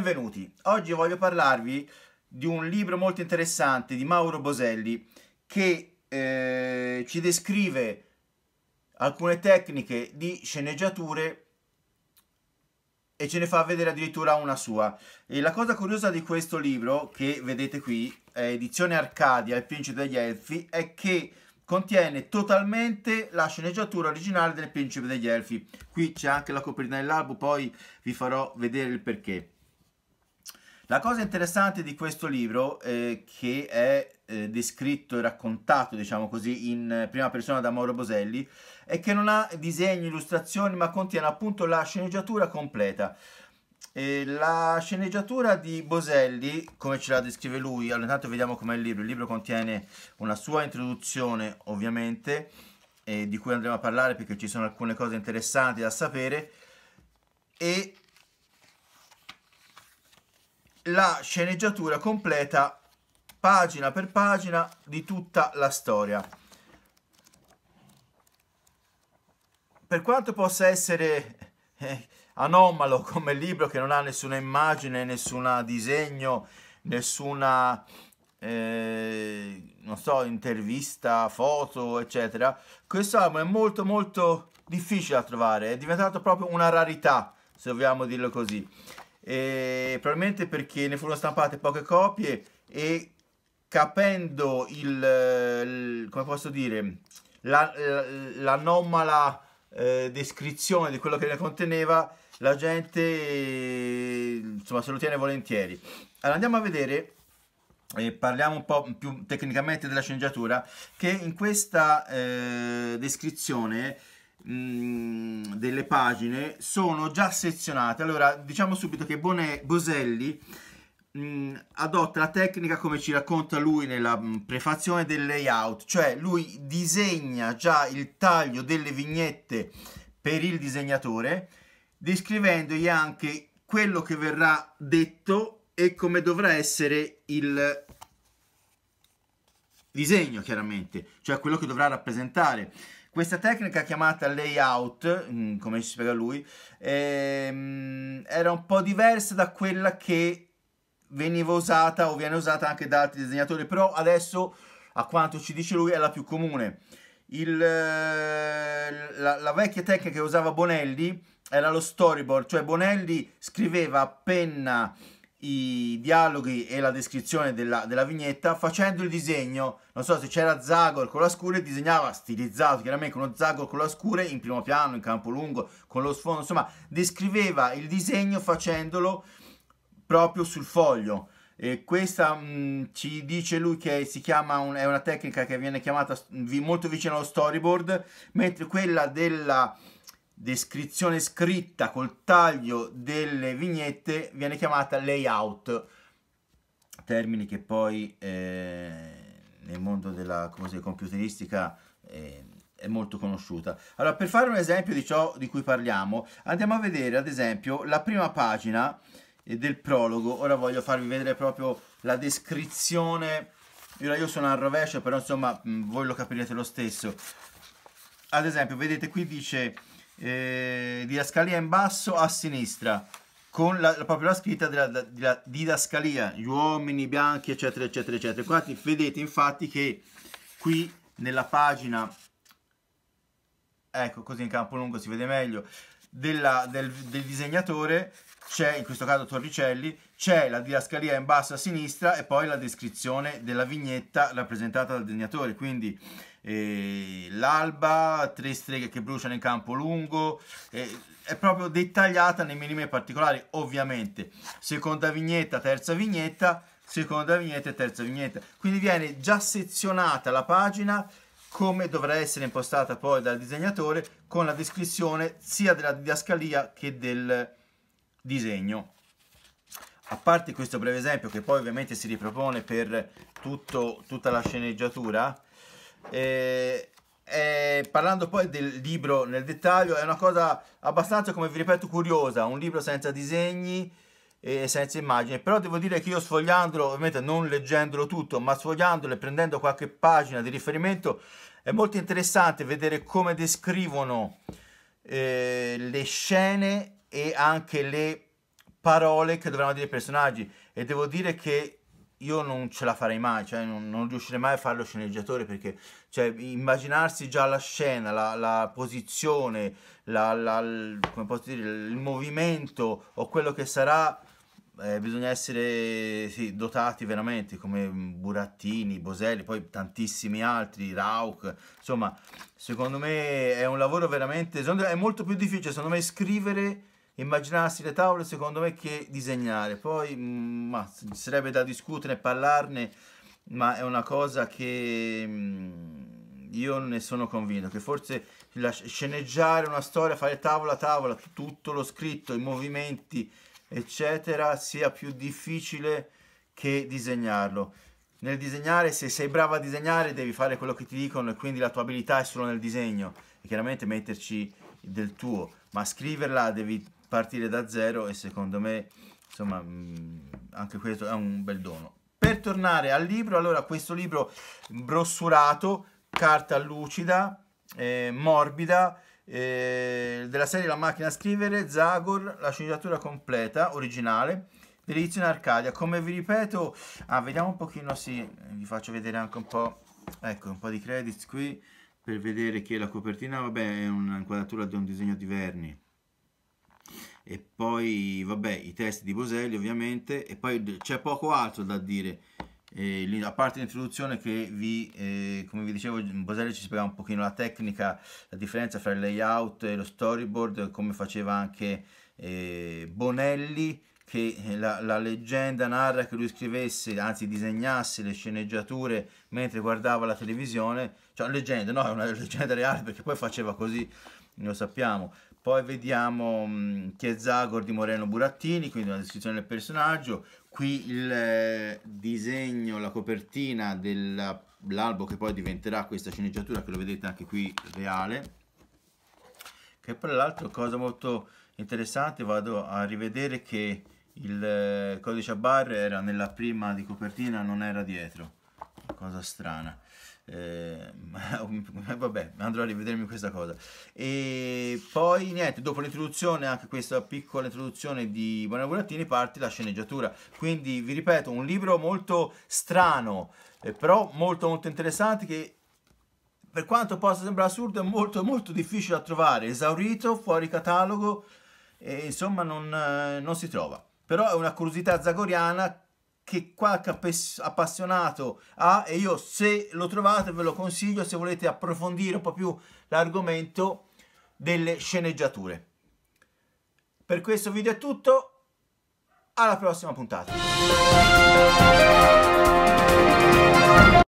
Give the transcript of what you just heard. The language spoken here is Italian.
benvenuti. Oggi voglio parlarvi di un libro molto interessante di Mauro Boselli che eh, ci descrive alcune tecniche di sceneggiature e ce ne fa vedere addirittura una sua. E la cosa curiosa di questo libro, che vedete qui, edizione Arcadia, Il principe degli elfi, è che contiene totalmente la sceneggiatura originale del principe degli elfi. Qui c'è anche la copertina dell'albo, poi vi farò vedere il perché. La cosa interessante di questo libro, eh, che è eh, descritto e raccontato, diciamo così, in prima persona da Mauro Boselli, è che non ha disegni, illustrazioni, ma contiene appunto la sceneggiatura completa. E la sceneggiatura di Boselli, come ce la descrive lui, allora intanto vediamo com'è il libro. Il libro contiene una sua introduzione, ovviamente, eh, di cui andremo a parlare perché ci sono alcune cose interessanti da sapere, e la sceneggiatura completa pagina per pagina di tutta la storia. Per quanto possa essere eh, anomalo come libro che non ha nessuna immagine, nessun disegno, nessuna eh, non so, intervista, foto, eccetera, questo album è molto molto difficile da trovare, è diventato proprio una rarità, se vogliamo dirlo così eh, probabilmente perché ne furono stampate poche copie e capendo il, il come posso dire, la, l'anomala eh, descrizione di quello che ne conteneva, la gente insomma se lo tiene volentieri. Allora andiamo a vedere e parliamo un po' più tecnicamente della sceneggiatura, che in questa eh, descrizione Mm, delle pagine sono già sezionate. Allora, diciamo subito che Bone, Boselli mh, mm, adotta la tecnica come ci racconta lui nella mh, mm, prefazione del layout, cioè lui disegna già il taglio delle vignette per il disegnatore, descrivendogli anche quello che verrà detto e come dovrà essere il disegno, chiaramente, cioè quello che dovrà rappresentare. Questa tecnica chiamata layout, mm, come ci spiega lui, ehm, era un po' diversa da quella che veniva usata o viene usata anche da altri disegnatori, però adesso, a quanto ci dice lui, è la più comune. Il, eh, la, la, vecchia tecnica che usava Bonelli era lo storyboard, cioè Bonelli scriveva a penna i dialoghi e la descrizione della, della vignetta facendo il disegno. Non so se c'era Zagor con la scure, disegnava stilizzato chiaramente con uno Zagor con la scure in primo piano, in campo lungo, con lo sfondo, insomma, descriveva il disegno facendolo proprio sul foglio. E questa mh, mm, ci dice lui che si chiama un, è una tecnica che viene chiamata vi, molto vicino allo storyboard, mentre quella della descrizione scritta col taglio delle vignette viene chiamata layout, termine che poi eh, nel mondo della così, computeristica eh, è molto conosciuta. Allora, per fare un esempio di ciò di cui parliamo, andiamo a vedere ad esempio la prima pagina eh, del prologo. Ora voglio farvi vedere proprio la descrizione. Ora io sono al rovescio, però insomma mm, voi lo capirete lo stesso. Ad esempio, vedete qui dice eh, didascalia in basso a sinistra con la, proprio la scritta della, della didascalia, gli uomini bianchi, eccetera, eccetera, eccetera. Qua vedete infatti che qui nella pagina, ecco così in campo lungo si vede meglio, della, del, del, disegnatore c'è, in questo caso Torricelli, c'è la didascalia in basso a sinistra e poi la descrizione della vignetta rappresentata dal disegnatore. Quindi eh, l'alba, tre streghe che bruciano in campo lungo, eh, è proprio dettagliata nei minimi particolari, ovviamente. Seconda vignetta, terza vignetta, seconda vignetta e terza vignetta. Quindi viene già sezionata la pagina come dovrà essere impostata poi dal disegnatore con la descrizione sia della didascalia che del disegno. A parte questo breve esempio che poi ovviamente si ripropone per tutto, tutta la sceneggiatura, e, eh, e eh, parlando poi del libro nel dettaglio, è una cosa abbastanza, come vi ripeto, curiosa, un libro senza disegni e senza immagini, però devo dire che io sfogliandolo, ovviamente non leggendolo tutto, ma sfogliandolo e prendendo qualche pagina di riferimento, è molto interessante vedere come descrivono eh, le scene e anche le parole che dovranno dire i personaggi e devo dire che io non ce la farei mai, cioè non, non riuscirei mai a fare lo sceneggiatore perché cioè, immaginarsi già la scena, la, la posizione, la, la, il, dire, il movimento o quello che sarà, eh, bisogna essere sì, dotati veramente come Burattini, Boselli, poi tantissimi altri, Rauk, insomma secondo me è un lavoro veramente, è molto più difficile secondo me scrivere immaginarsi le tavole secondo me che disegnare. Poi mm, ma, sarebbe da discutere e parlarne, ma è una cosa che mh, mm, io ne sono convinto, che forse sceneggiare una storia, fare tavola a tavola, tutto lo scritto, i movimenti, eccetera, sia più difficile che disegnarlo. Nel disegnare, se sei bravo a disegnare, devi fare quello che ti dicono e quindi la tua abilità è solo nel disegno e chiaramente metterci del tuo, ma scriverla devi partire da zero e secondo me insomma mm, anche questo è un bel dono per tornare al libro allora questo libro brossurato carta lucida eh, morbida eh, della serie La macchina a scrivere Zagor la sceneggiatura completa originale Edizione Arcadia, come vi ripeto, ah, vediamo un pochino, sì, vi faccio vedere anche un po', ecco, un po' di credits qui, per vedere che la copertina, vabbè, è un'inquadratura di un disegno di Verni, e poi vabbè i test di Boselli ovviamente e poi c'è poco altro da dire eh, a parte l'introduzione che vi eh, come vi dicevo Boselli ci spiega un pochino la tecnica la differenza fra il layout e lo storyboard come faceva anche eh, Bonelli che la, la, leggenda narra che lui scrivesse, anzi disegnasse le sceneggiature mentre guardava la televisione, cioè leggenda, no, è una leggenda reale perché poi faceva così, lo sappiamo, poi vediamo um, Chiezagor di Moreno Burattini, quindi una descrizione del personaggio. Qui il eh, disegno, la copertina dell'albo che poi diventerà questa sceneggiatura, che lo vedete anche qui reale. Che tra l'altro cosa molto interessante, vado a rivedere che il eh, codice a barre era nella prima di copertina, non era dietro cosa strana. Eh, ma, vabbè, andrò a rivedermi questa cosa. E poi niente, dopo l'introduzione, anche questa piccola introduzione di Buona Burattini, parte la sceneggiatura. Quindi vi ripeto, un libro molto strano, eh, però molto molto interessante che per quanto possa sembrare assurdo è molto molto difficile da trovare, esaurito, fuori catalogo e insomma non, eh, non si trova. Però è una curiosità zagoriana che qualche appassionato ha e io se lo trovate ve lo consiglio se volete approfondire un po' più l'argomento delle sceneggiature. Per questo video è tutto, alla prossima puntata.